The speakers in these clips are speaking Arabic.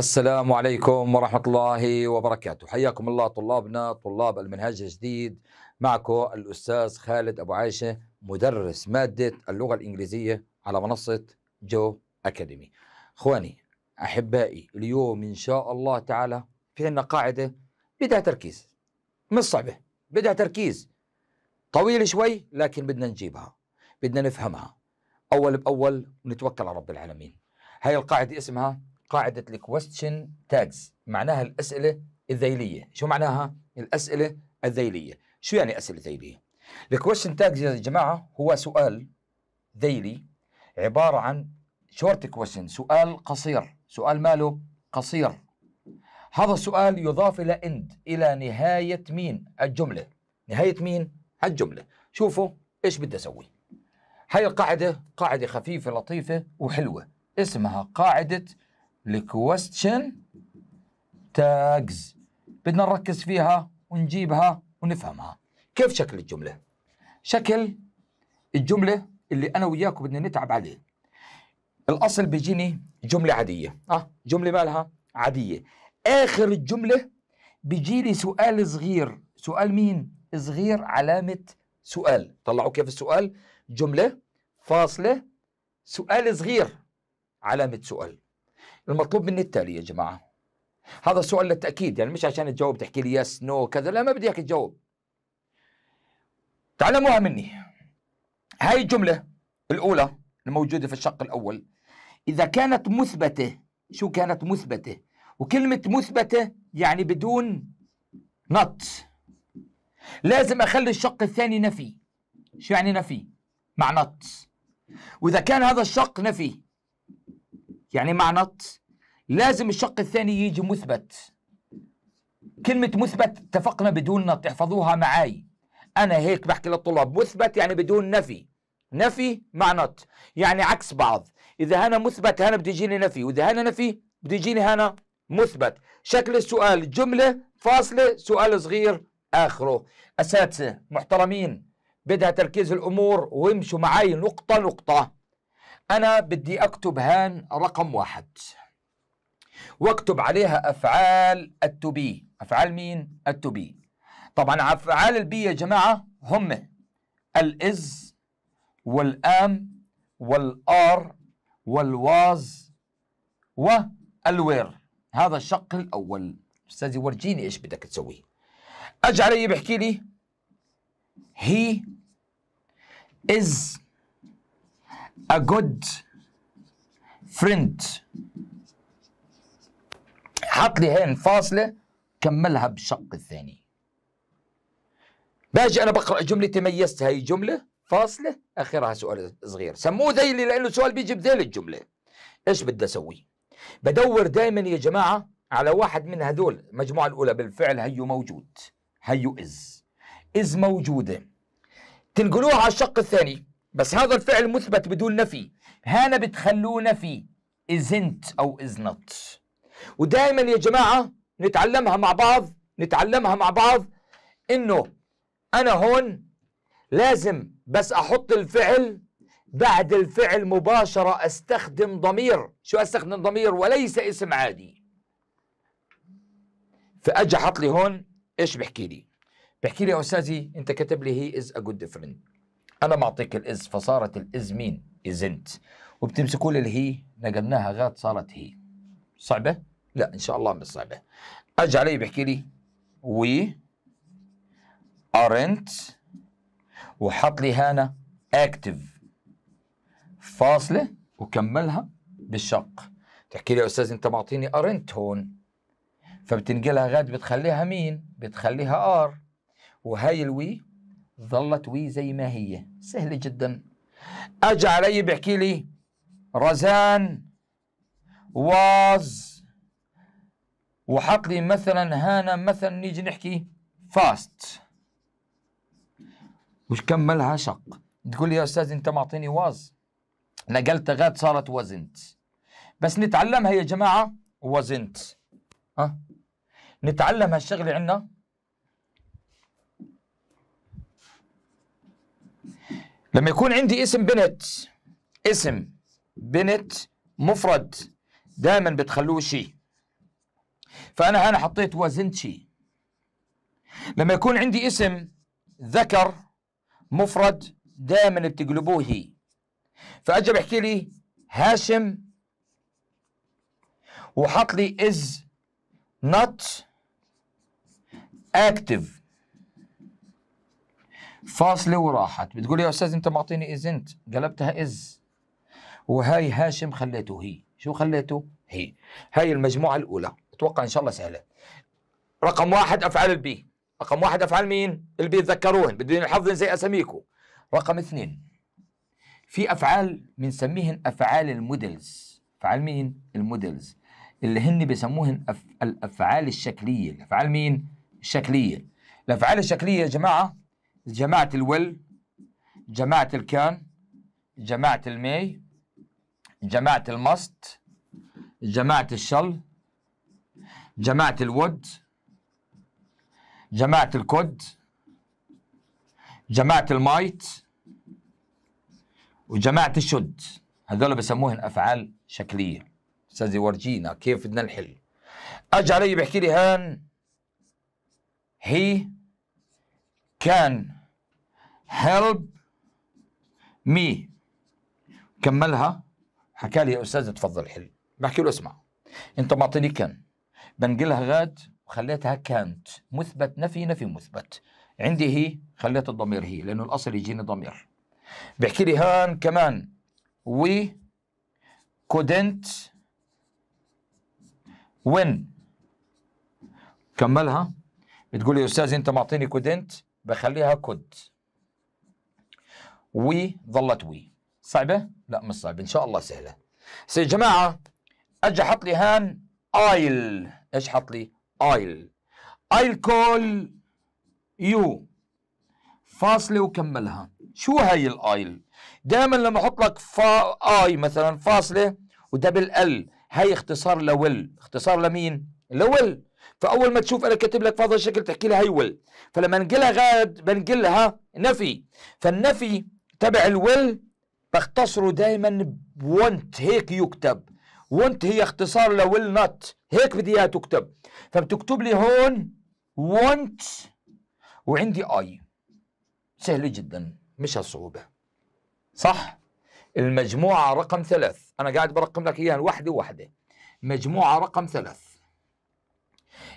السلام عليكم ورحمة الله وبركاته حياكم الله طلابنا طلاب المنهج الجديد معكم الأستاذ خالد أبو عايشة مدرس مادة اللغة الإنجليزية على منصة جو أكاديمي أخواني أحبائي اليوم إن شاء الله تعالى في عنا قاعدة بدها تركيز مش صعبة بدها تركيز طويل شوي لكن بدنا نجيبها بدنا نفهمها أول بأول ونتوكل على رب العالمين هاي القاعدة اسمها قاعدة الكويستشن تاجز معناها الأسئلة الذيلية شو معناها الأسئلة الذيلية شو يعني أسئلة ذيلية الكويستشن تاجز يا جماعة هو سؤال ذيلي عبارة عن شورت كويستشن سؤال قصير سؤال ماله قصير هذا السؤال يضاف إلى إند إلى نهاية مين الجملة نهاية مين الجملة شوفوا إيش بدي أسوي هاي القاعدة قاعدة خفيفة لطيفة وحلوة اسمها قاعدة الكويستشن تاجز بدنا نركز فيها ونجيبها ونفهمها كيف شكل الجملة؟ شكل الجملة اللي أنا وياكم بدنا نتعب عليه الأصل بيجيني جملة عادية أه جملة مالها عادية آخر الجملة بيجي لي سؤال صغير سؤال مين؟ صغير علامة سؤال طلعوا كيف السؤال؟ جملة فاصلة سؤال صغير علامة سؤال المطلوب مني التالي يا جماعه هذا سؤال للتاكيد يعني مش عشان تجاوب تحكي لي يس نو كذا لا ما بدي اياك تجاوب تعلموها مني هاي الجمله الاولى الموجوده في الشق الاول اذا كانت مثبته شو كانت مثبته وكلمه مثبته يعني بدون نط لازم اخلي الشق الثاني نفي شو يعني نفي مع نط واذا كان هذا الشق نفي يعني مع نط لازم الشق الثاني يجي مثبت كلمة مثبت اتفقنا بدون نط احفظوها معاي أنا هيك بحكي للطلاب مثبت يعني بدون نفي نفي مع نط يعني عكس بعض إذا هنا مثبت هنا بده يجيني نفي وإذا هنا نفي بده يجيني هنا مثبت شكل السؤال جملة فاصلة سؤال صغير آخره أساتذة محترمين بدها تركيز الأمور وامشوا معي نقطة نقطة أنا بدي أكتب هان رقم واحد واكتب عليها أفعال التوبي أفعال مين؟ التوبي طبعا أفعال البي يا جماعة هم الإز والآم والآر والواز والوير هذا الشق الأول أستاذي ورجيني إيش بدك تسوي أجي علي بحكي لي هي is a good friend حط لي هين فاصلة كملها بالشق الثاني باجي أنا بقرأ جملة تميزت هاي جملة فاصلة آخرها سؤال صغير سموه ذيلي لأنه سؤال بيجي بذيل الجملة إيش بدي أسوي بدور دائما يا جماعة على واحد من هذول المجموعة الأولى بالفعل هيو موجود هيو إز إز موجودة تنقلوها على الشق الثاني بس هذا الفعل مثبت بدون نفي هنا بتخلوه نفي ازنت او not ودائما يا جماعه نتعلمها مع بعض نتعلمها مع بعض انه انا هون لازم بس احط الفعل بعد الفعل مباشره استخدم ضمير شو استخدم ضمير وليس اسم عادي فاجى حط لي هون ايش بحكي لي بحكي لي يا استاذي انت كتب لي هي از ا جود فريند انا معطيك الاز فصارت الاز مين ازنت وبتمسكوا لي الهي نقلناها غاد صارت هي صعبه لا ان شاء الله مش صعبه اجي علي بيحكي لي وي ارنت وحط لي هنا اكتف فاصله وكملها بالشق تحكي لي يا استاذ انت معطيني ارنت هون فبتنقلها غاد بتخليها مين بتخليها ار وهي الوي ظلت وي زي ما هي سهلة جدا اجى علي بيحكي لي رزان واز وحط لي مثلا هانا مثلا نيجي نحكي فاست وش كملها شق تقول لي يا استاذ انت معطيني واز نقلت غاد صارت وزنت بس نتعلمها يا جماعه وزنت ها نتعلم هالشغله عندنا لما يكون عندي اسم بنت اسم بنت مفرد دائما بتخلوه شي فأنا هنا حطيت وزنت شي لما يكون عندي اسم ذكر مفرد دائما بتقلبوه هي فأجا بحكي لي هاشم وحط لي is not active فاصله وراحت بتقول يا استاذ انت معطيني ازنت قلبتها از وهاي هاشم خليته هي شو خليته هي هاي المجموعه الاولى اتوقع ان شاء الله سهله رقم واحد افعال البي رقم واحد افعال مين البي تذكروهن بدون الحظ زي اساميكم رقم اثنين في افعال بنسميهن افعال المودلز افعال مين المودلز اللي هن بسموهن أف... الافعال الشكليه الافعال مين الشكليه الافعال الشكليه يا جماعه جماعة الول جماعة الكان جماعة المي جماعة المست جماعة الشل جماعة الود جماعة الكود جماعة المايت وجماعة الشد هذول بسموهن أفعال شكلية أستاذي ورجينا كيف بدنا نحل أجي علي بحكي لي هان هي كان help me كملها حكى لي يا استاذ تفضل حل بحكي له اسمع انت معطيني كان بنقلها غاد وخليتها كانت مثبت نفي نفي مثبت عندي هي خليت الضمير هي لانه الاصل يجيني ضمير بحكي لي هان كمان وي كودنت وين كملها بتقول لي استاذ انت معطيني كودنت بخليها كود وي ظلت وي صعبة؟ لا مش صعبة إن شاء الله سهلة يا جماعة أجي حط لي هان آيل إيش حط لي؟ آيل آيل كول يو فاصلة وكملها شو هاي الآيل؟ دائما لما أحط لك فا آي مثلا فاصلة ودبل ال هاي اختصار لول اختصار لمين؟ لول فاول ما تشوف انا كاتب لك فاضل شكل تحكي لها هي ول فلما انقلها غاد بنقلها نفي فالنفي تبع الويل بختصره دايما بونت هيك يكتب وانت هي اختصار لويل نوت هيك بدي اياها تكتب فبتكتب لي هون وانت وعندي اي سهله جدا مش هالصعوبه صح المجموعه رقم ثلاث انا قاعد برقم لك اياها واحده واحده مجموعه رقم ثلاث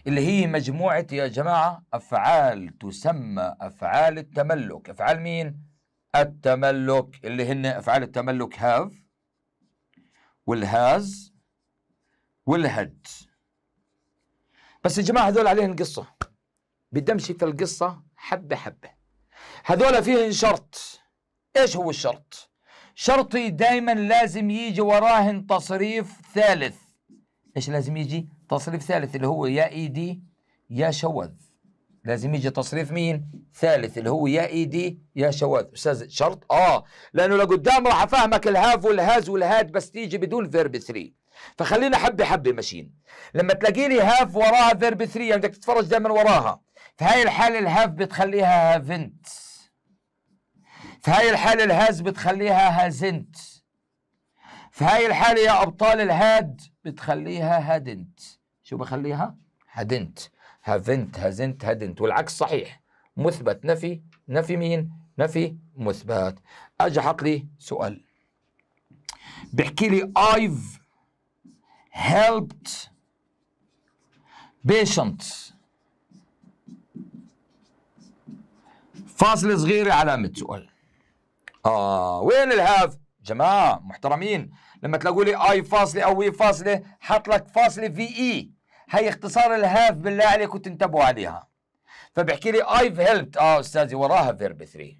اللي هي مجموعه يا جماعه افعال تسمى افعال التملك افعال مين التملك اللي هن افعال التملك هاف والهاز والهد بس يا جماعه هذول عليهم قصه بدي امشي في القصه حبه حبه هذول فيهم شرط ايش هو الشرط؟ شرطي دائما لازم يجي وراهن تصريف ثالث ايش لازم يجي؟ تصريف ثالث اللي هو يا ايدي يا شوذ لازم يجي تصريف مين ثالث اللي هو يا اي دي يا شواذ استاذ شرط اه لانه لقدام راح افهمك الهاف والهاز والهاد بس تيجي بدون فيرب 3 فخلينا حبه حبه ماشيين لما تلاقي لي هاف وراها فيرب 3 يعني بدك تتفرج دائما وراها في هاي الحاله الهاف بتخليها هافنت في هاي الحاله الهاز بتخليها هازنت في هاي الحاله يا ابطال الهاد بتخليها هادنت شو بخليها هادنت هافنت هزنت هدنت والعكس صحيح مثبت نفي نفي مين نفي مثبت اجي حط لي سؤال بيحكي لي I've helped patients فاصل صغير علامة سؤال آه وين الهاف جماعة محترمين لما تلاقوا لي اي فاصلة او وي فاصلة حط لك فاصلة في اي e. هي اختصار الهاف بالله عليكم تنتبهوا عليها فبحكي لي ايف هيلبت اه استاذي وراها فيرب 3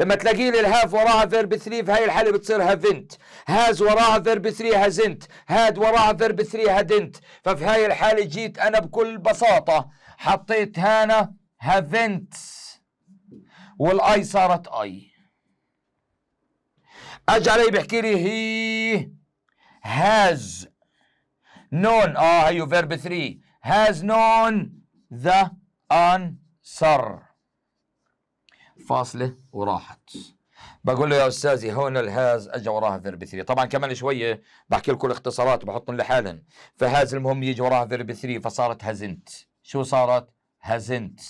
لما تلاقي لي الهاف وراها فيرب 3 في هاي الحاله بتصير هافنت هاز وراها فيرب 3 هازنت هاد وراها فيرب 3 هادنت ففي هاي الحاله جيت انا بكل بساطه حطيت هانا هافنت والاي صارت اي اجى علي بحكي لي هي هاز نون اه هيو فيرب 3 هاز نون ذا انسر فاصله وراحت بقول له يا استاذي هون الهاز اجى وراها فيرب 3 طبعا كمان شويه بحكي لكم الاختصارات وبحطهم لحالا فهاز المهم يجي وراها فيرب 3 فصارت هزنت شو صارت هزنت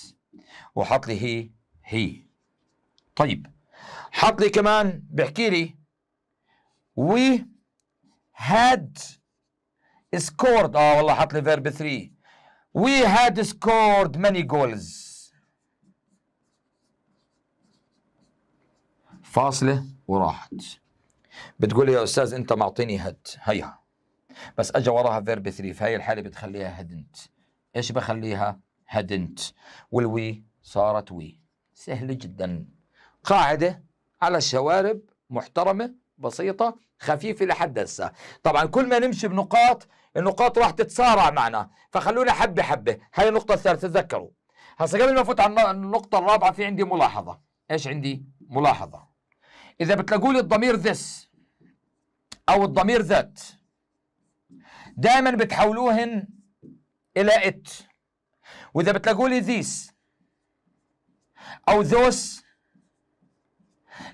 وحط لي هي هي طيب حط لي كمان بحكي لي وي هاد سكورد اه والله حط لي فيرب 3 وي هاد سكورد ماني جولز فاصله وراحت بتقول لي يا استاذ انت معطيني هد هيها بس اجى وراها فيرب 3 في هاي الحاله بتخليها هدنت ايش بخليها هدنت والوي صارت وي سهل جدا قاعده على الشوارب محترمه بسيطه خفيفه لحد هسه طبعا كل ما نمشي بنقاط النقاط راح تتصارع معنا فخلونا حبه حبه هاي النقطه الثالثه تذكروا هسا قبل ما افوت على النقطه الرابعه في عندي ملاحظه ايش عندي ملاحظه اذا بتلاقوا لي الضمير ذس او الضمير ذات دائما بتحولوهن الى ات واذا بتلاقوا لي ذيس او ذوس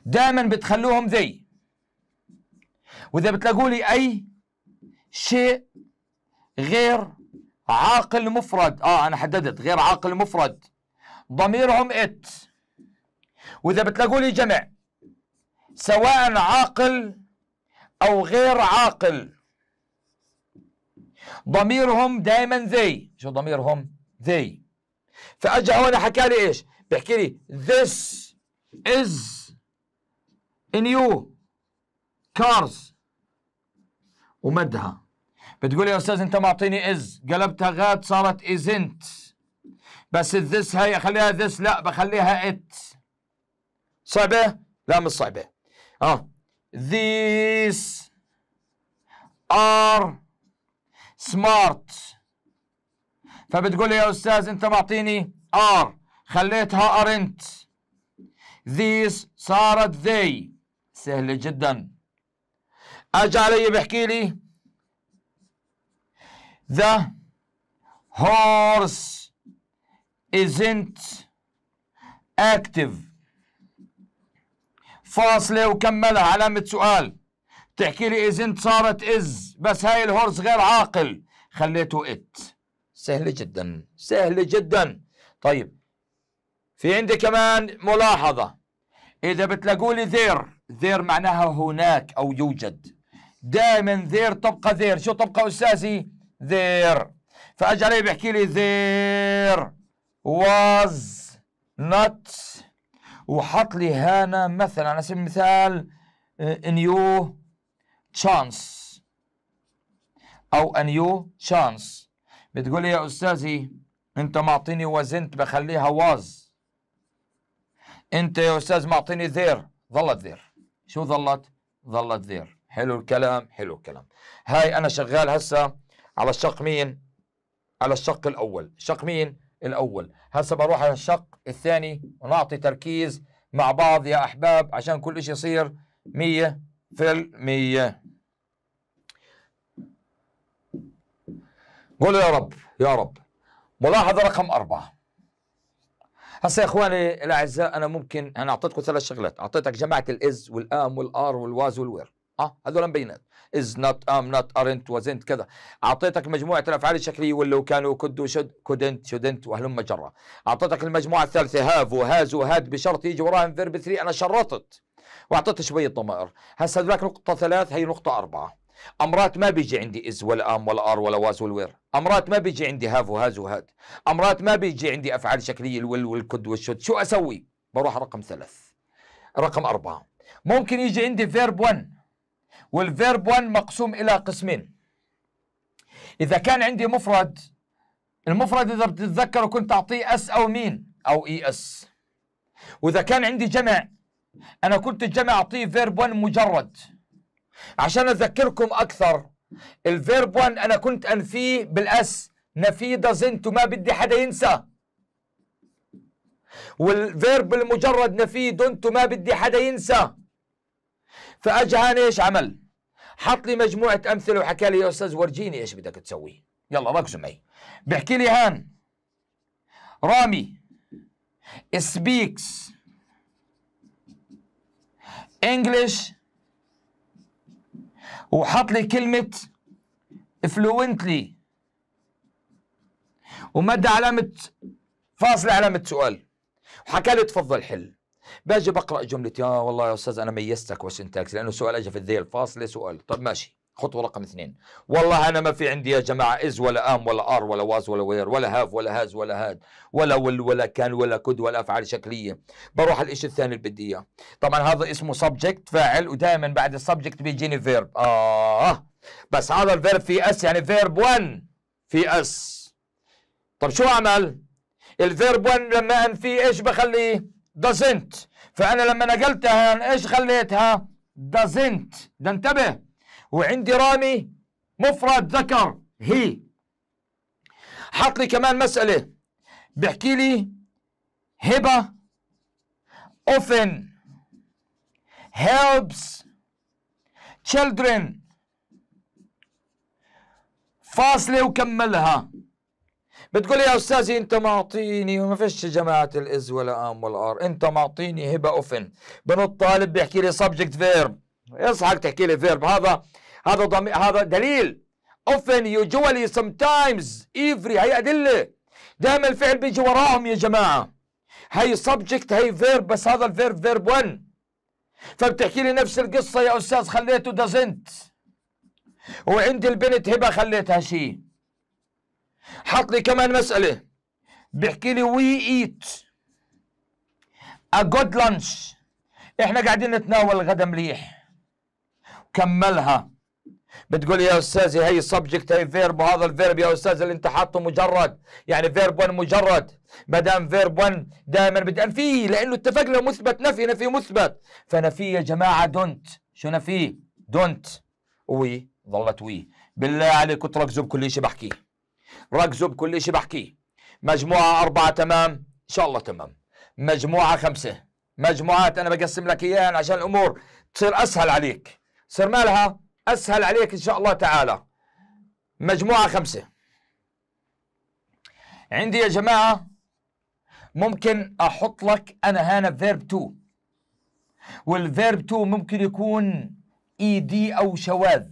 دائما بتخلوهم ذي واذا بتلاقوا لي اي شيء غير عاقل مفرد اه انا حددت غير عاقل مفرد ضميرهم ات واذا بتلاقوا لي جمع سواء عاقل او غير عاقل ضميرهم دائما ذي شو ضميرهم ذي فاجى هون حكى لي ايش بحكي لي this is in you cars ومدها بتقول يا استاذ انت معطيني از قلبتها غاد صارت ازنت بس الذس هي اخليها ذس لا بخليها ات صعبه لا مش صعبه اه these are smart فبتقول يا استاذ انت معطيني ار خليتها ارنت ذيس صارت ذي سهلة جدا اجى علي بحكي لي The horse isn't active فاصلة وكملها علامة سؤال تحكي لي isn't صارت is بس هاي الهورس غير عاقل خليته ات سهلة جدا سهلة جدا طيب في عندي كمان ملاحظة إذا بتلاقوا لي ذير ذير معناها هناك أو يوجد دائما ذير تبقى ذير شو تبقى أستاذي ذير فاجي علي بيحكي لي ذير واز نوت وحط لي هنا مثلا على سبيل المثال نيو آه، تشانس او نيو تشانس بتقول لي يا استاذي انت معطيني وزنت بخليها واز انت يا استاذ معطيني ذير ظلت ذير شو ظلت ظلت ذير حلو الكلام حلو الكلام هاي انا شغال هسه على الشق مين على الشق الأول شق مين الأول هسا بروح على الشق الثاني ونعطي تركيز مع بعض يا أحباب عشان كل شيء يصير 100% قولوا يا رب يا رب ملاحظة رقم أربعة هسا يا اخواني الاعزاء انا ممكن انا اعطيتكم ثلاث شغلات اعطيتك جماعه الاز والام والار والواز والوير اه هذول بينات از نوت ام نوت ارنت وزنت كذا اعطيتك مجموعه الافعال الشكليه واللي كانوا كد وشد كودنت شدنت وهلم جره اعطيتك المجموعه الثالثه هاف وهاز وهاد بشرط يجي وراهم فيرب 3 انا شرطت واعطيت شويه ضمائر هسه هذاك نقطه ثلاث هي نقطه اربعه امرات ما بيجي عندي از ولا ام ولا ار ولا واز والوير امرات ما بيجي عندي هاف وهاز وهاد امرات ما بيجي عندي افعال شكليه الول والكد والشد شو اسوي بروح رقم ثلاث رقم اربعه ممكن يجي عندي فيرب 1 والفيرب 1 مقسوم إلى قسمين إذا كان عندي مفرد المفرد إذا بتتذكره كنت أعطيه أس أو مين أو إي e أس وإذا كان عندي جمع أنا كنت الجمع أعطيه فيرب 1 مجرد عشان أذكركم أكثر الفيرب 1 أنا كنت أنفيه بالأس نفي دازنت وما بدي حدا ينسى والفيرب المجرد نفي دونت وما بدي حدا ينسى فاجهان ايش عمل؟ حط لي مجموعه امثله وحكى لي يا استاذ ورجيني ايش بدك تسوي يلا ركزوا معي بحكي لي هان رامي سبيكس انجلش وحط لي كلمه فلوينتلي ومد علامه فاصله علامه سؤال وحكى لي تفضل حل باجي بقرا جمله آه، يا والله يا استاذ انا ميزتك وسنتاكس لانه سؤال اجى في الذيل الفاصله سؤال طب ماشي خطوه رقم اثنين والله انا ما في عندي يا جماعه از ولا ام ولا ار ولا واز ولا وير ولا هاف ولا هاز ولا هاد ولا ول ولا كان ولا كد ولا افعال شكليه بروح على الشيء الثاني اللي بدي اياه طبعا هذا اسمه سبجكت فاعل ودائما بعد السبجكت بيجيني فيرب اه بس هذا الفيرب في اس يعني فيرب 1 في اس طب شو اعمل الفيرب 1 لما ان في ايش بخليه doesn't فأنا لما نقلتها إيش خليتها doesn't ده انتبه وعندي رامي مفرد ذكر هي حط لي كمان مسألة بيحكي لي هبة often helps children فاصلة وكملها بتقول يا استاذي انت معطيني وما فيش جماعه الاز ولا ام ولا ار انت معطيني هبه اوفن بنط طالب بيحكي لي سبجكت فيرب اصحك تحكي لي فيرب هذا هذا ضمي... هذا دليل يوجوالي سم تايمز ايفري هي ادله دائما الفعل بيجي وراهم يا جماعه هي سبجكت هي فيرب بس هذا الفيرب فيرب 1 فبتحكي لي نفس القصه يا استاذ خليته دازنت وعندي البنت هبه خليتها شيء حط لي كمان مسألة بيحكي لي وي ايت ا جود لانش احنا قاعدين نتناول غدا مليح كملها بتقول يا استاذي هي سبجكت هي فيرب وهذا الفيرب يا استاذ اللي انت حاطه مجرد يعني فيرب 1 مجرد ما دام فيرب 1 دائما بدي انفيه لانه اتفقنا مثبت نفي نفي مثبت فنفي يا جماعه دونت شو نفي دونت وي ظلت وي بالله عليكم زب بكل شيء بحكيه ركزوا بكل شيء بحكيه مجموعة أربعة تمام إن شاء الله تمام مجموعة خمسة مجموعات أنا بقسم لك إياها عشان الأمور تصير أسهل عليك صير مالها أسهل عليك إن شاء الله تعالى مجموعة خمسة عندي يا جماعة ممكن أحط لك أنا هنا فيرب تو والفيرب تو ممكن يكون اي e دي أو شواذ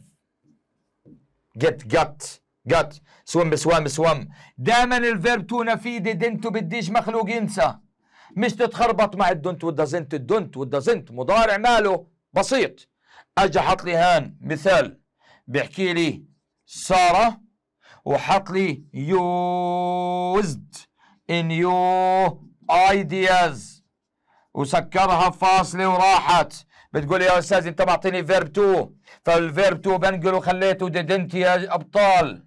get got جات سوم سوم سوم دائما الفيرب تو نفيد دنتو بديش مخلوق ينسى مش تتخربط مع الدنت والدزنت الدنت والدزنت مضارع ماله بسيط اجى حط لي هان مثال بيحكي لي ساره وحط لي يوزد ان يو ايدياز وسكرها فاصله وراحت بتقول يا استاذ انت معطيني فيرب تو فالفيرب تو بنقله خليته ديدنت يا ابطال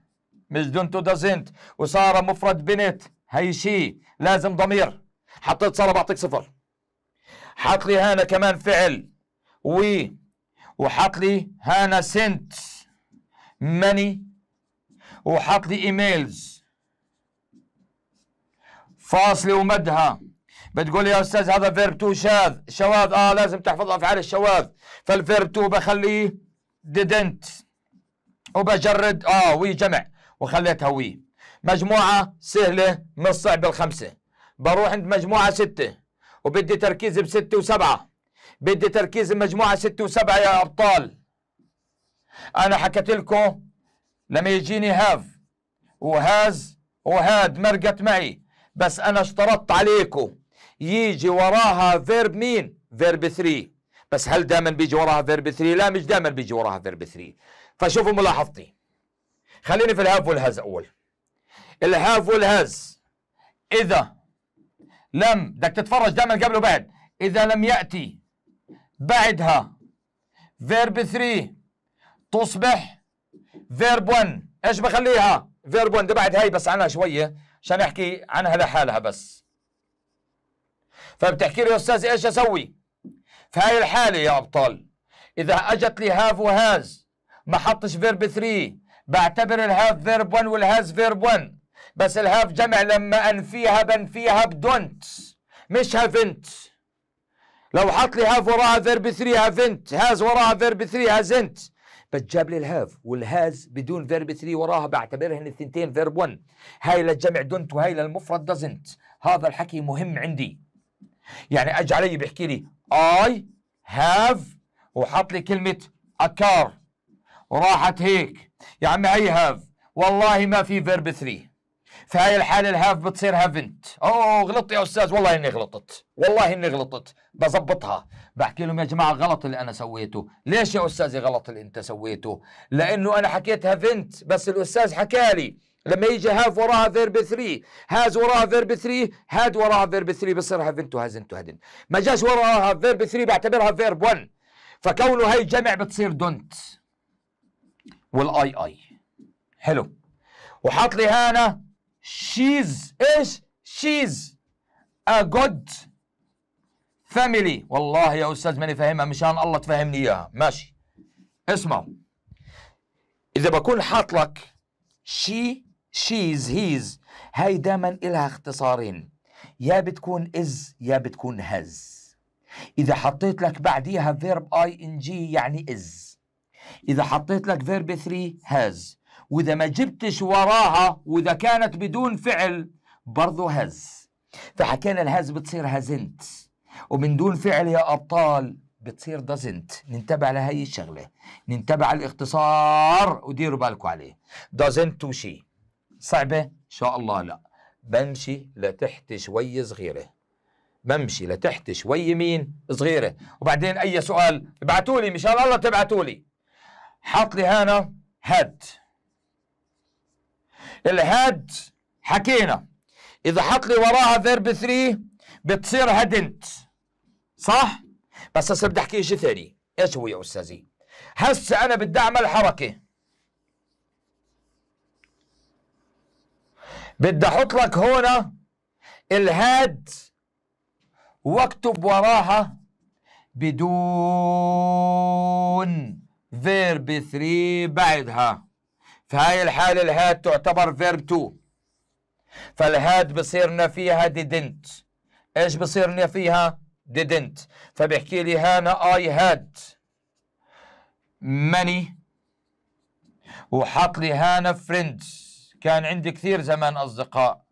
مش دونت دازنت وصار مفرد بنت هي شيء لازم ضمير حطيت صار بعطيك صفر حط لي هنا كمان فعل وي وحط لي هنا سنت ماني وحط لي ايميلز فاصله ومدها بتقول يا استاذ هذا فيرب تو شاذ شواذ اه لازم تحفظ افعال الشواذ فالفيرب تو بخليه ديدنت وبجرد اه وي جمع وخليتها تهويه مجموعة سهلة من الصعب الخمسة بروح عند مجموعة ستة وبدي تركيز بستة وسبعة بدي تركيز بمجموعة ستة وسبعة يا أبطال أنا حكيت لكم لما يجيني هاف وهاز وهاد مرقت معي بس أنا اشترطت عليكم يجي وراها فيرب مين؟ فيرب 3 بس هل دائما بيجي وراها فيرب 3 لا مش دائما بيجي وراها فيرب 3 فشوفوا ملاحظتي خليني في الهاف والهز اول الهاف والهز اذا لم بدك تتفرج دائما قبل وبعد اذا لم ياتي بعدها فيرب 3 تصبح فيرب 1 ايش بخليها فيرب 1 بعد هاي بس عنها شويه عشان احكي عنها لحالها بس فبتحكي لي يا استاذ ايش اسوي في هاي الحاله يا ابطال اذا اجت لي هاف وهاز ما حطش فيرب 3 بعتبر الهاف فيرب 1 والهاز فيرب 1 بس الهاف جمع لما انفيها بنفيها بدونت مش هافنت لو حط لي هاف وراها فيرب 3 هافنت هاز وراها فيرب 3 هازنت بتجاب لي الهاف والهاز بدون فيرب 3 وراها بعتبرهن الثنتين فيرب 1 هاي للجمع دونت وهاي للمفرد دازنت هذا الحكي مهم عندي يعني اجي علي بيحكي لي اي هاف وحط لي كلمه اكار وراحت هيك يا عمي هي هاف والله ما في فيرب 3 في هاي الحالة الهاف بتصير هافنت اوه غلطت يا استاذ والله اني غلطت والله اني غلطت بزبطها بحكي لهم يا جماعة غلط اللي انا سويته ليش يا استاذي غلط اللي انت سويته لانه انا حكيت هافنت بس الاستاذ حكالي لما يجي هاف وراها فيرب 3 هاز وراها فيرب 3 هاد وراها فيرب 3 بصير هافنت وهازنت وهدن ما جاش وراها فيرب 3 بعتبرها فيرب 1 فكونه هي جمع بتصير دونت والاي اي حلو وحاط لي هنا شيز ايش شيز ا جود فاميلي والله يا استاذ ماني فاهمها مشان الله تفهمني اياها ماشي اسمعوا اذا بكون حاط لك شي شيز هيز هاي دائما إلها اختصارين يا بتكون از يا بتكون هز اذا حطيت لك بعديها فيرب اي ان جي يعني از إذا حطيت لك فيرب 3 هاز وإذا ما جبتش وراها وإذا كانت بدون فعل برضو هز فحكينا الهاز بتصير هزنت ومن دون فعل يا أبطال بتصير دازنت ننتبه لهي الشغلة ننتبه على الاختصار وديروا بالكم عليه دازنت تو شي صعبة؟ إن شاء الله لا بمشي لتحت شوي صغيرة بمشي لتحت شوي مين صغيرة وبعدين أي سؤال ابعتولي مشان الله تبعتولي حاط لي هنا هاد الهاد حكينا اذا حط لي وراها فيرب 3 بتصير هدنت صح بس هسه بدي احكي شيء ثاني ايش هو يا استاذي هسه انا بدي اعمل حركه بدي احط لك هنا الهاد واكتب وراها بدون فيرب 3 بعدها في هاي الحالة الهاد تعتبر فيرب 2 فالهاد بصير فيها didn't ايش بصير فيها didn't فبيحكي لي هنا I had many وحط لي هنا friends كان عندي كثير زمان أصدقاء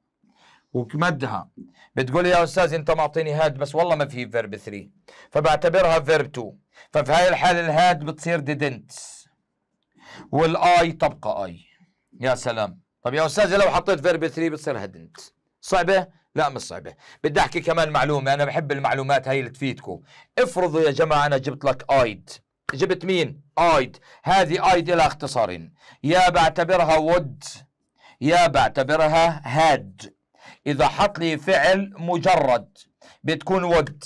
وكمدها بتقول يا أستاذ أنت معطيني هاد بس والله ما في فيرب 3 فبعتبرها فيرب 2 ففي هاي الحالة الهاد بتصير ديدنت والاي تبقى اي يا سلام طب يا استاذ لو حطيت فيرب 3 بتصير هدنت صعبة؟ لا مش صعبة بدي احكي كمان معلومة انا بحب المعلومات هاي اللي تفيدكم افرضوا يا جماعة انا جبت لك ايد جبت مين؟ ايد هذه ايد لها اختصارين يا بعتبرها ود يا بعتبرها هاد إذا حط لي فعل مجرد بتكون ود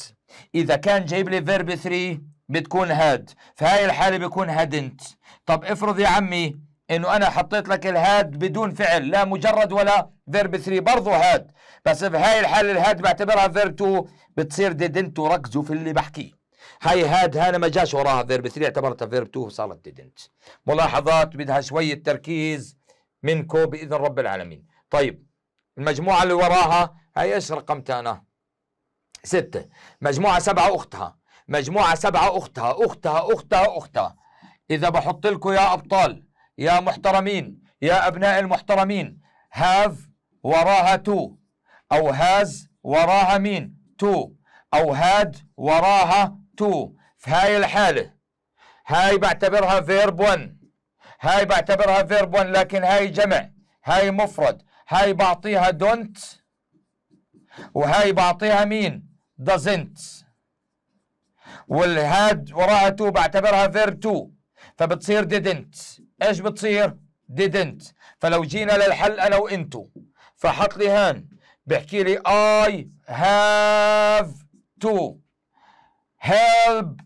إذا كان جايب لي فيرب 3 بتكون هاد في هاي الحالة بيكون هادنت طب افرض يا عمي انه انا حطيت لك الهاد بدون فعل لا مجرد ولا فيرب 3 برضه هاد بس في هاي الحالة الهاد بعتبرها فيرب 2 بتصير ديدنت وركزوا في اللي بحكيه هاي هاد هانا ما جاش وراها فيرب 3 اعتبرتها فيرب 2 وصارت ديدنت ملاحظات بدها شوية تركيز منكم بإذن رب العالمين طيب المجموعة اللي وراها هاي ايش رقمتها أنا ستة مجموعة سبعة أختها مجموعة سبعة أختها أختها أختها أختها إذا بحط لكم يا أبطال يا محترمين يا أبناء المحترمين هاف وراها تو أو هاز وراها مين تو أو هاد وراها تو في هاي الحالة هاي بعتبرها فيرب 1 هاي بعتبرها فيرب 1 لكن هاي جمع هاي مفرد هاي بعطيها دونت وهاي بعطيها مين doesn't والهاد وراها تو بعتبرها فيرب تو فبتصير ديدنت ايش بتصير؟ ديدنت فلو جينا للحل انا وانتو فحط لي هان بحكي لي I have to help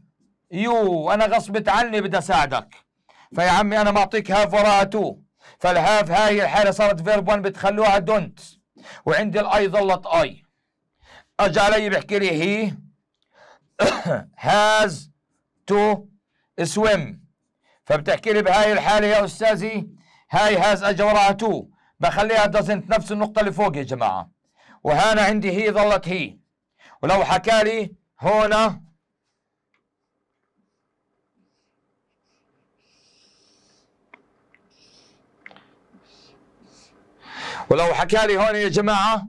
you انا غصبت عني بدي اساعدك فيا عمي انا معطيك هاف وراها تو فالهاف هاي الحاله صارت فيرب 1 بتخلوها دونت وعندي الاي ظلت اي اجى علي بحكي لي هي has to swim فبتحكي لي بهاي الحالة يا أستاذي هاي has أجا وراها to بخليها doesn't نفس النقطة اللي فوق يا جماعة وهنا عندي هي ظلت هي ولو حكى لي هنا ولو حكى لي هون يا جماعة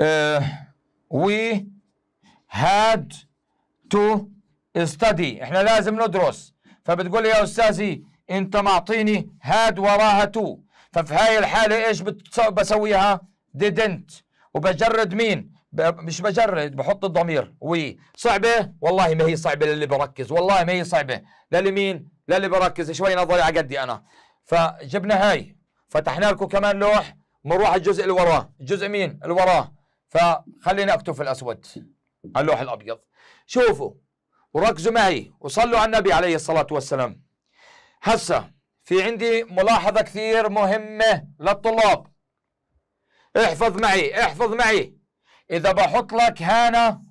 آه وي had to study احنا لازم ندرس فبتقول لي يا استاذي انت معطيني had وراها to ففي هاي الحالة ايش بسويها didn't وبجرد مين مش بجرد بحط الضمير وي صعبة والله ما هي صعبة للي بركز والله ما هي صعبة للي مين للي بركز شوي نظري على قدي أنا فجبنا هاي فتحنا لكم كمان لوح بنروح على الجزء اللي وراه الجزء مين اللي وراه فخلينا أكتب في الأسود على اللوح الابيض شوفوا وركزوا معي وصلوا على النبي عليه الصلاه والسلام هسه في عندي ملاحظه كثير مهمه للطلاب احفظ معي احفظ معي اذا بحط لك هنا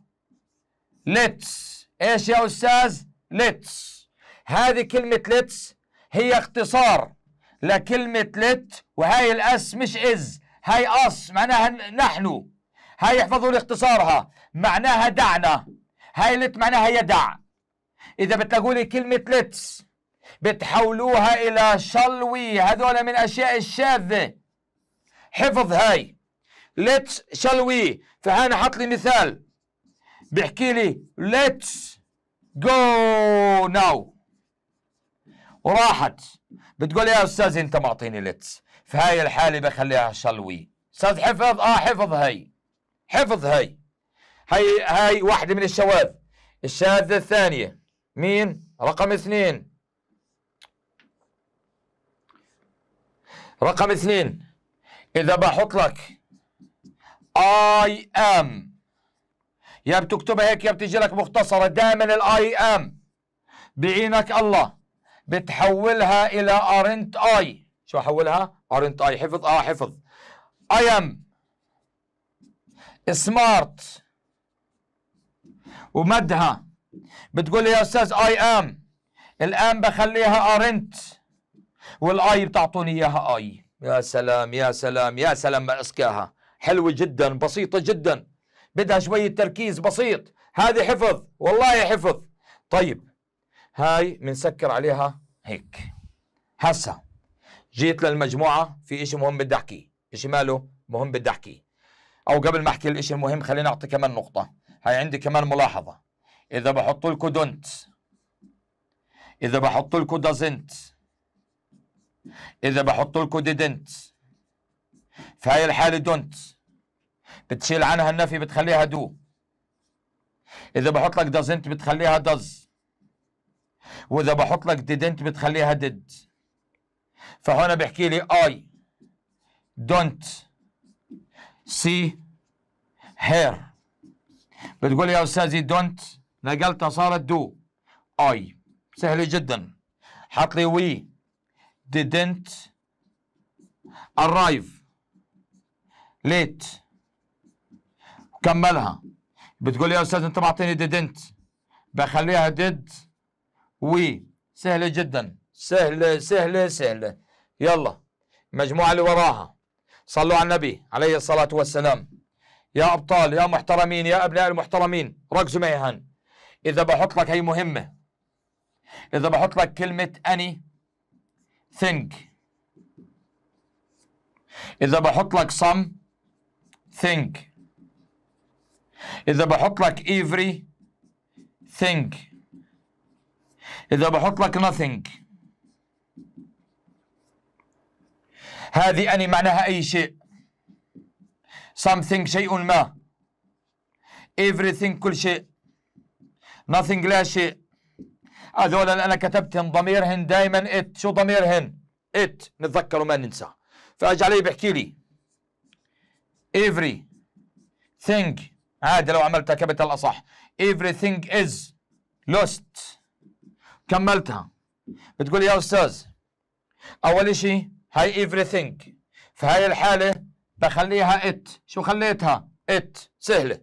ليتس ايش يا استاذ ليتس هذه كلمه ليتس هي اختصار لكلمه لت وهي الاس مش از هاي اس معناها نحن هاي احفظوا لي اختصارها معناها دعنا هاي لت معناها يدع إذا بتلاقوا لي كلمة لتس بتحولوها إلى شلوي هذول من أشياء الشاذة حفظ هاي لتس شلوي فهنا حط لي مثال بيحكي لي لتس جو ناو وراحت بتقول يا استاذ انت معطيني لتس فهاي الحاله بخليها شلوي استاذ حفظ اه حفظ هي حفظ هاي هاي هاي واحدة من الشواذ الشاذة الثانية مين رقم اثنين رقم اثنين إذا بحط لك I am يا بتكتبها هيك يا بتجي لك مختصرة دائما الاي ام بعينك الله بتحولها إلى ارنت اي شو احولها؟ ارنت اي حفظ اه حفظ I am سمارت ومدها بتقول لي يا استاذ اي ام الان بخليها ارنت والاي بتعطوني اياها اي يا سلام يا سلام يا سلام ما اسكاها حلوه جدا بسيطه جدا بدها شويه تركيز بسيط هذه حفظ والله حفظ طيب هاي بنسكر عليها هيك هسه جيت للمجموعه في شيء مهم بدي احكيه شيء ماله مهم بدي احكيه او قبل ما احكي الاشي المهم خليني اعطي كمان نقطه هاي عندي كمان ملاحظه اذا بحط لكم دونت اذا بحط لكم دازنت اذا بحط لكم ديدنت في هاي الحاله دونت بتشيل عنها النفي بتخليها دو اذا بحط لك دازنت بتخليها داز واذا بحط لك ديدنت بتخليها ديد فهنا بحكي لي اي دونت سي هير بتقول يا استاذي دونت نقلتها صارت دو اي سهله جدا حط لي وي didn't arrive late كملها بتقول يا استاذ انت معطيني didn't بخليها did وي سهله جدا سهله سهله سهله يلا المجموعه اللي وراها صلوا على النبي عليه الصلاة والسلام يا أبطال يا محترمين يا أبناء المحترمين ركزوا معي هان إذا بحط لك هي مهمة إذا بحط لك كلمة أني think إذا بحط لك some think إذا بحط لك every think إذا بحط لك nothing هذه أني معناها أي شيء something شيء ما everything كل شيء nothing لا شيء هذول أنا كتبتهم ضميرهن دائما it شو ضميرهن it نتذكر وما ننسى فأجي عليه بحكي لي every thing عادي لو عملتها كابيتال أصح everything is lost كملتها بتقول يا أستاذ أول شيء هاي everything في هاي الحالة بخليها it شو خليتها it سهلة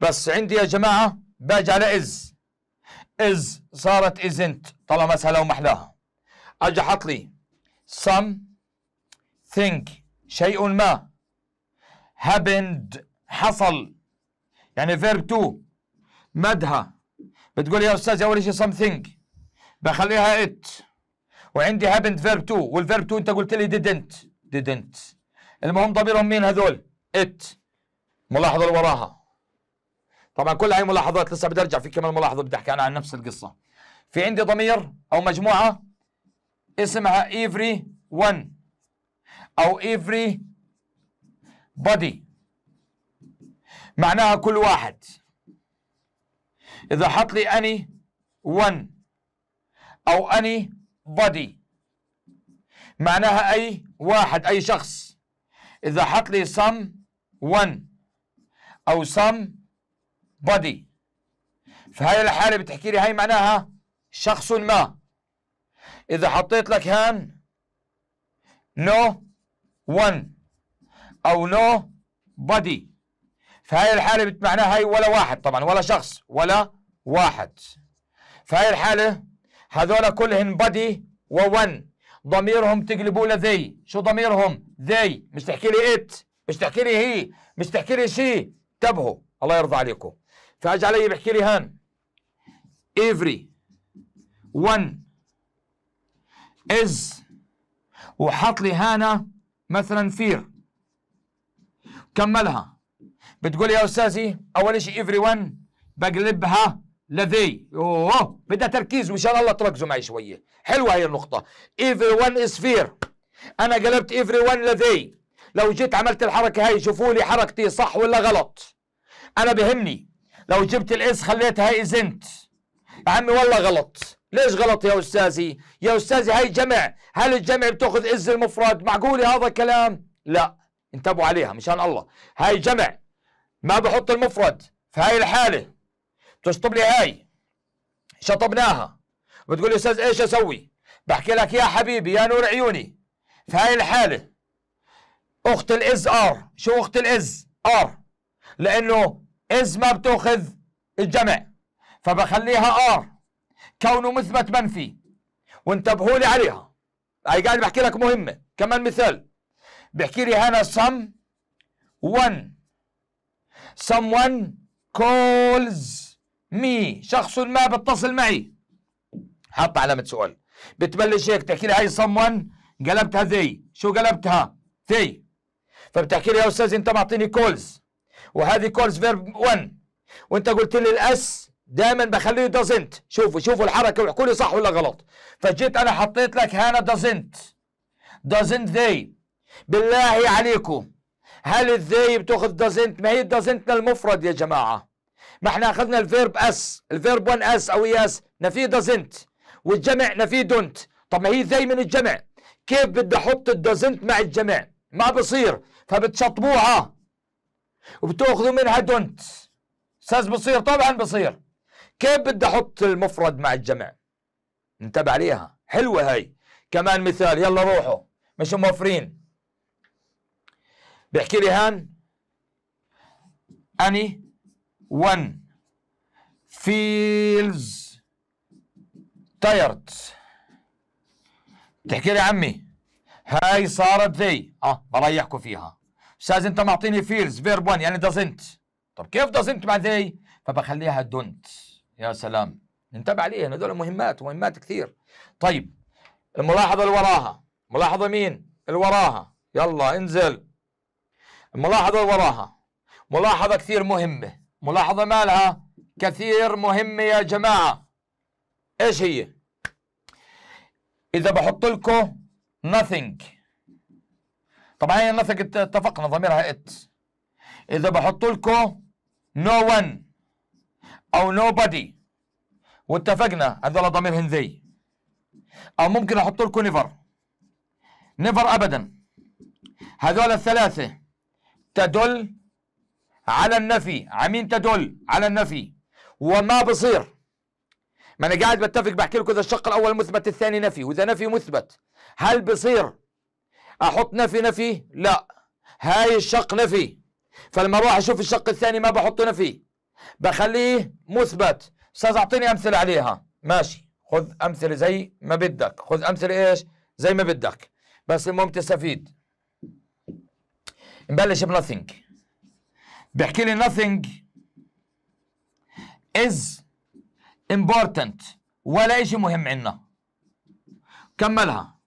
بس عندي يا جماعة باجي على is is صارت isn't طالما سهلة ومحلاها اجي حط لي some شيء ما happened حصل يعني verb 2 مدها بتقول يا استاذ اول شيء something بخليها it وعندي هابند فيرب تو والفيرب تو انت قلت لي ديدنت ديدنت المهم ضميرهم مين هذول ات ملاحظه اللي وراها طبعا كل هاي ملاحظات لسه بدي ارجع في كمان ملاحظه بدي احكي انا عن نفس القصه في عندي ضمير او مجموعه اسمها ايفري 1 او ايفري بودي معناها كل واحد اذا حط لي اني 1 او اني body معناها أي واحد أي شخص إذا حط لي سم ون أو سم body فهي الحالة بتحكي لي هي معناها شخص ما إذا حطيت لك هان نو ون أو نو body فهي الحالة معناها هي ولا واحد طبعا ولا شخص ولا واحد فهي الحالة هذول كلهن بدي وون ضميرهم تقلبوا لذي شو ضميرهم ذي مش تحكي لي ات مش تحكي لي هي مش تحكي لي شي انتبهوا الله يرضى عليكم فاجي علي بحكي لي هان every one is وحط لي هانا مثلا فير كملها بتقول يا استاذي اول شيء every one بقلبها لذي اوه بدها تركيز مشان الله تركزوا معي شويه حلوه هي النقطه ايفري وان از fair انا قلبت ايفري وان لذي لو جيت عملت الحركه هاي شوفوا لي حركتي صح ولا غلط انا بهمني لو جبت الاس خليتها هاي ازنت يا عمي والله غلط ليش غلط يا استاذي يا استاذي هاي جمع هل الجمع بتاخذ از المفرد معقول هذا كلام لا انتبهوا عليها مشان الله هاي جمع ما بحط المفرد في هاي الحاله تشطب لي هاي شطبناها بتقول لي استاذ ايش اسوي؟ بحكي لك يا حبيبي يا نور عيوني في هاي الحاله اخت الاز ار شو اخت الاز ار لانه از ما بتاخذ الجمع فبخليها ار كونه مثبت منفي وانتبهوا لي عليها هاي قاعد بحكي لك مهمه كمان مثال بحكي لي هنا سم سم someone calls مي شخص ما بتصل معي حط علامة سؤال بتبلش هيك تحكي لي هاي صمون قلبتها ذي شو قلبتها ذي فبتحكي لي يا أستاذ أنت معطيني كولز وهذه كولز فيرب 1 وأنت قلت لي الأس دائما بخليه دازنت شوفوا شوفوا الحركة واحكوا لي صح ولا غلط فجيت أنا حطيت لك هانا دازنت دازنت ذي بالله عليكم هل الذي بتاخذ دازنت ما هي دازنت للمفرد يا جماعه ما احنا اخذنا الفيرب اس الفيرب 1 اس او اي اس نفي دازنت والجمع نفي دونت طب ما هي زي من الجمع كيف بدي احط الدازنت مع الجمع ما بصير فبتشطبوها وبتاخذوا منها دونت استاذ بصير طبعا بصير كيف بدي احط المفرد مع الجمع انتبه عليها حلوه هاي كمان مثال يلا روحوا مش موفرين بيحكي لي هان اني وان feels tired تحكي لي عمي هاي صارت ذي اه بريحكم فيها استاذ انت معطيني فيلز فيرب 1 يعني دازنت طب كيف دازنت مع ذي فبخليها دونت يا سلام انتبه عليها هذول مهمات مهمات كثير طيب الملاحظه اللي وراها ملاحظه مين اللي وراها يلا انزل الملاحظه اللي وراها ملاحظه كثير مهمه ملاحظة مالها كثير مهمة يا جماعة ايش هي اذا بحط لكم nothing طبعا هي nothing اتفقنا ضميرها it اذا بحط لكم no one او nobody واتفقنا هذول ضميرهم ذي او ممكن احط لكم نيفر نيفر ابدا هذول الثلاثه تدل على النفي عمين تدل على النفي وما بصير ما انا قاعد بتفق بحكي لكم اذا الشق الاول مثبت الثاني نفي واذا نفي مثبت هل بصير احط نفي نفي لا هاي الشق نفي فلما اروح اشوف الشق الثاني ما بحطه نفي بخليه مثبت استاذ اعطيني امثله عليها ماشي خذ امثله زي ما بدك خذ امثله ايش زي ما بدك بس المهم تستفيد نبلش بنثينج بيحكي لي nothing is important ولا شيء مهم عندنا كملها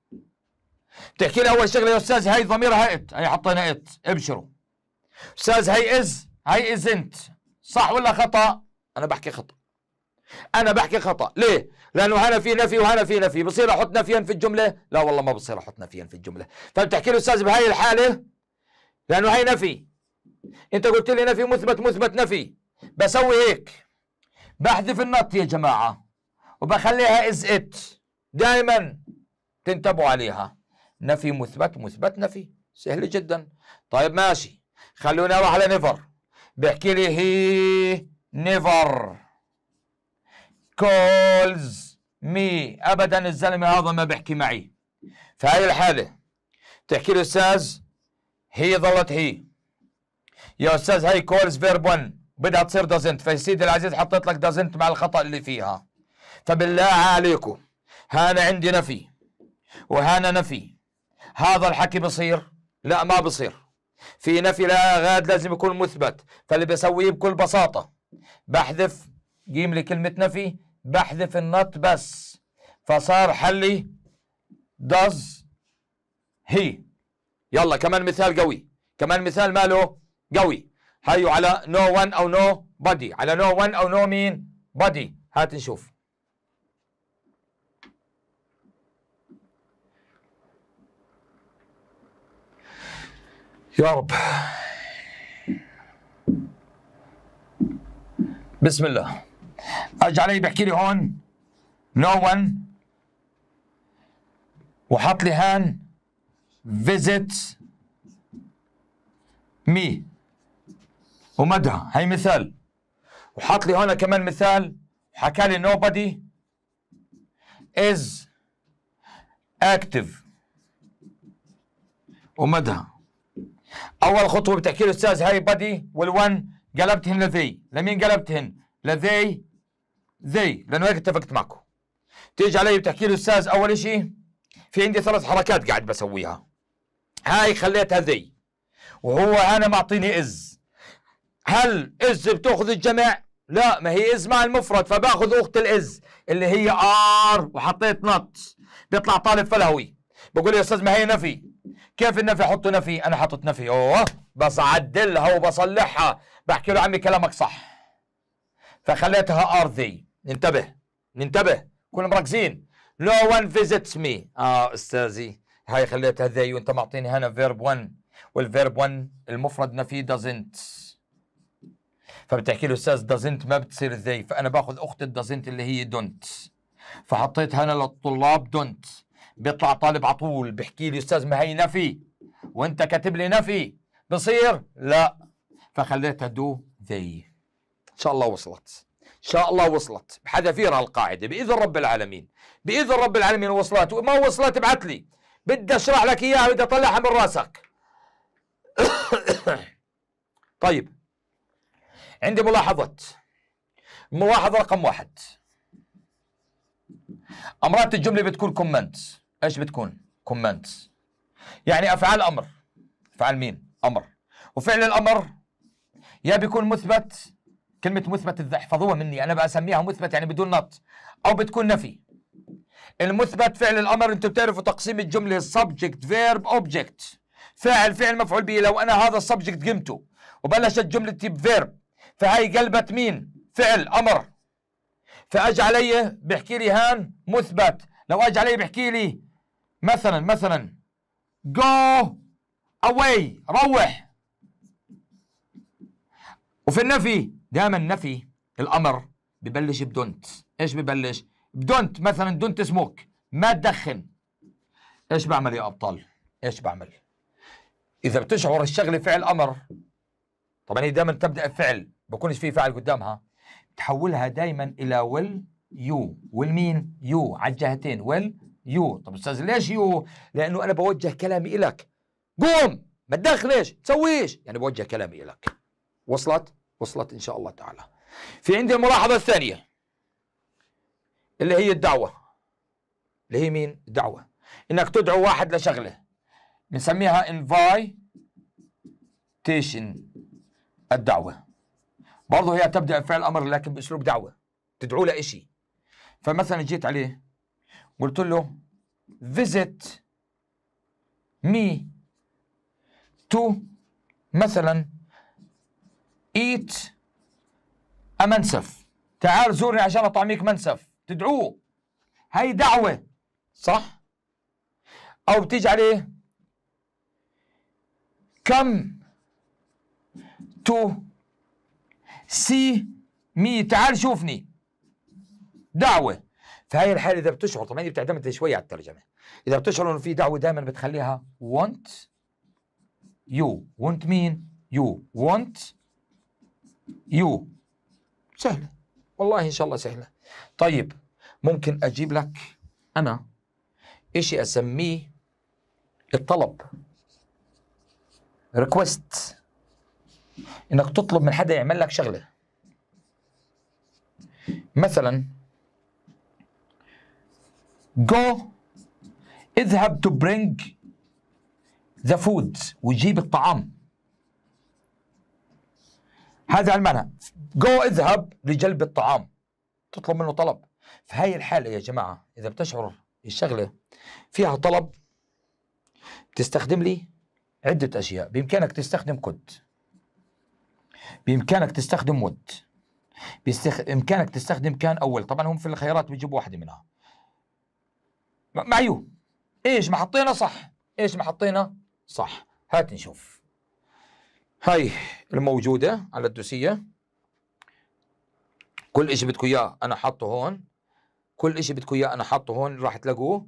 بتحكي لي اول شغله يا استاذ هي ضميرها ات هي حطينا ات ابشروا استاذ هي از هي ازنت صح ولا خطا انا بحكي خطا انا بحكي خطا ليه لانه هنا في نفي وهنا في نفي بصير احط نفيا في الجمله لا والله ما بصير احط نفيا في الجمله فبتحكي طيب لي استاذ بهاي الحاله لانه هي نفي انت قلت لي نفي مثبت مثبت نفي بسوي هيك بحذف النط يا جماعه وبخليها از ات دائما تنتبهوا عليها نفي مثبت مثبت نفي سهل جدا طيب ماشي خلونا اروح على نيفر بحكي لي هي نيفر كولز مي ابدا الزلمه هذا ما بحكي معي في هذه الحاله تحكي لي استاذ هي ظلت هي يا استاذ هاي كولز فيرب 1 بدها تصير دازنت فسيدي العزيز حطيت لك دازنت مع الخطا اللي فيها فبالله عليكم هانا عندي نفي وهانا نفي هذا الحكي بصير لا ما بصير في نفي لا غاد لازم يكون مثبت فاللي بسويه بكل بساطة بحذف جيم لي كلمة نفي بحذف النط بس فصار حلي does هي يلا كمان مثال قوي كمان مثال ماله قوي هيو على نو no one او نو no بادي على نو no one او نو مين بادي هات نشوف يا رب بسم الله اجي علي بحكي لي هون نو no 1 وحط لي هان فيزيت مي ومدها هي مثال وحط لي هون كمان مثال حكى لي nobody is active ومدها اول خطوه بتحكي له استاذ هاي بدي والون قلبتهن لذي لمين قلبتهن لذي ذي لانه هيك اتفقت معكم تيجي علي بتحكي له استاذ اول شيء في عندي ثلاث حركات قاعد بسويها هاي خليتها ذي وهو انا معطيني از هل إز بتاخذ الجمع؟ لا ما هي إز مع المفرد فباخذ أخت الإز اللي هي آر وحطيت نط بيطلع طالب فلهوي بقول يا أستاذ ما هي نفي كيف النفي أحطه نفي؟ أنا حطت نفي أوه بس أعدلها وبصلحها بحكي له عمي كلامك صح فخليتها آر ذي ننتبه ننتبه كنا مركزين نو ون فيزيتس مي اه استاذي هاي خليتها ذي وانت معطيني هنا فيرب 1 والفيرب 1 المفرد نفي doesn't فبتحكي له استاذ دازنت ما بتصير ذي فانا باخذ اختي الدازنت اللي هي دونت فحطيت هنا للطلاب دونت بيطلع طالب على طول بيحكي لي استاذ ما هي نفي وانت كاتب لي نفي بصير لا فخليتها دو ذي ان شاء الله وصلت ان شاء الله وصلت بحذافيرها القاعده باذن رب العالمين باذن رب العالمين وصلت وما وصلت ابعث لي بدي اشرح لك اياها بدي اطلعها من راسك طيب عندي ملاحظات ملاحظة رقم واحد أمرات الجملة بتكون كومنت إيش بتكون؟ كومنت يعني أفعال أمر أفعال مين؟ أمر وفعل الأمر يا بيكون مثبت كلمة مثبت احفظوها مني أنا بسميها مثبت يعني بدون نط أو بتكون نفي المثبت فعل الأمر أنتم بتعرفوا تقسيم الجملة subject فيرب أوبجكت فاعل فعل مفعول به لو أنا هذا subject قمته وبلشت جملتي بفيرب فهي قلبت مين فعل امر فاجى علي بحكي لي هان مثبت لو اجى علي بحكي لي مثلا مثلا جو اواي روح وفي النفي دائما النفي الامر ببلش بدونت ايش ببلش بدونت مثلا دونت سموك ما تدخن ايش بعمل يا ابطال ايش بعمل اذا بتشعر الشغله فعل امر طبعا هي دائما تبدا فعل بكونش في فاعل قدامها تحولها دائما الى ويل يو ويل مين يو على الجهتين ويل يو طب استاذ ليش يو لانه انا بوجه كلامي الك قوم ما تدخلش تسويش يعني بوجه كلامي الك وصلت وصلت ان شاء الله تعالى في عندي الملاحظه الثانيه اللي هي الدعوه اللي هي مين الدعوه انك تدعو واحد لشغله بنسميها انفايتيشن الدعوه برضه هي تبدا بفعل امر لكن باسلوب دعوه تدعو له شيء فمثلا جيت عليه قلت له visit me to مثلا eat a منسف تعال زورني عشان اطعميك منسف تدعوه هاي دعوه صح او بتيجي عليه كم تو سي مي تعال شوفني دعوه في هاي الحاله اذا بتشعر طبعا هي بتعتمد شوي على الترجمه اذا بتشعر انه في دعوه دائما بتخليها want you want مين you want you سهله والله ان شاء الله سهله طيب ممكن اجيب لك انا شيء اسميه الطلب request انك تطلب من حدا يعمل لك شغله مثلا go اذهب to bring the food وجيب الطعام هذا المعنى go اذهب لجلب الطعام تطلب منه طلب في هاي الحالة يا جماعة إذا بتشعر الشغلة فيها طلب تستخدم لي عدة أشياء بإمكانك تستخدم كود بامكانك تستخدم ود بامكانك تستخدم كان اول طبعا هم في الخيارات بيجيبوا واحده منها معيو ايش ما حطينا صح ايش ما حطينا صح هات نشوف هاي الموجوده على الدوسيه كل شيء بدكم اياه انا حاطه هون كل شيء بدكم اياه انا حاطه هون راح تلاقوه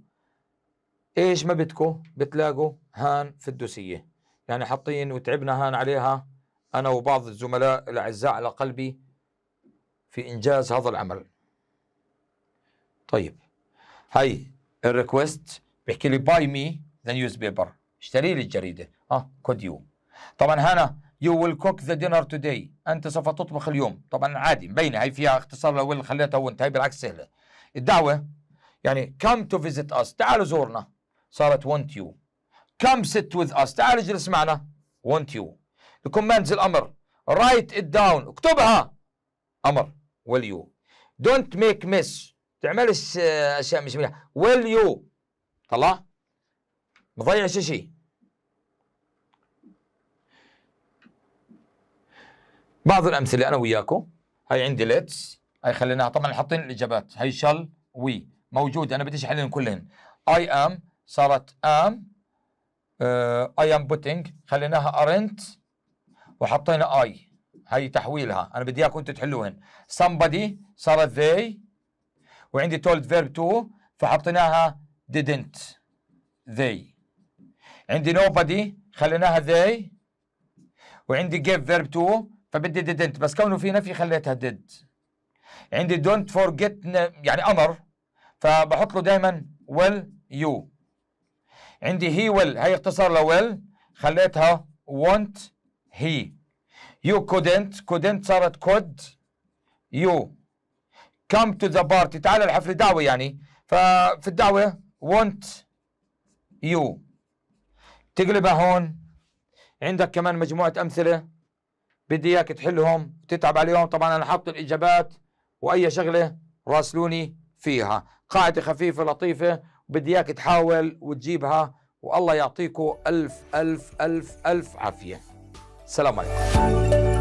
ايش ما بدكم بتلاقوا هان في الدوسيه يعني حاطين وتعبنا هان عليها أنا وبعض الزملاء الأعزاء على قلبي في إنجاز هذا العمل طيب هاي الريكوست بيحكي لي باي مي ذا نيوز بيبر اشتري لي الجريدة اه كود يو طبعا هنا يو ويل كوك ذا دينر توداي انت سوف تطبخ اليوم طبعا عادي مبينه هي فيها اختصار لو اللي خليتها وانت هي طيب، بالعكس سهله الدعوه يعني كم تو فيزيت اس تعالوا زورنا صارت وانت يو كم سيت وذ اس تعال اجلس معنا وانت يو الكوماندز الامر رايت ات داون اكتبها امر ويل يو دونت ميك مس تعملش اشياء مش منيحه ويل يو طلع ما ضيعش شيء بعض الامثله انا وياكم هاي عندي ليتس هاي خليناها طبعا حاطين الاجابات هاي شال وي موجوده انا بديش احللهم كلهن اي ام صارت ام اي ام بوتينج خليناها ارنت وحطينا اي هي تحويلها انا بدي اياكم انتم تحلوهن somebody صارت they وعندي told verb to فحطيناها didn't they عندي nobody خليناها they وعندي give verb to فبدي didn't بس كونه في نفي خليتها did عندي don't forget يعني امر فبحط له دائما will you عندي he will هي اختصار ل will خليتها want هي يو كودنت كودنت صارت كود يو كم تو ذا بارتي تعال الحفل دعوة يعني ففي الدعوة وونت يو تقلبها هون عندك كمان مجموعة أمثلة بدي إياك تحلهم تتعب عليهم طبعا أنا حاطط الإجابات وأي شغلة راسلوني فيها قاعدة خفيفة لطيفة بدي إياك تحاول وتجيبها والله يعطيكم ألف ألف ألف ألف عافية سلام عليكم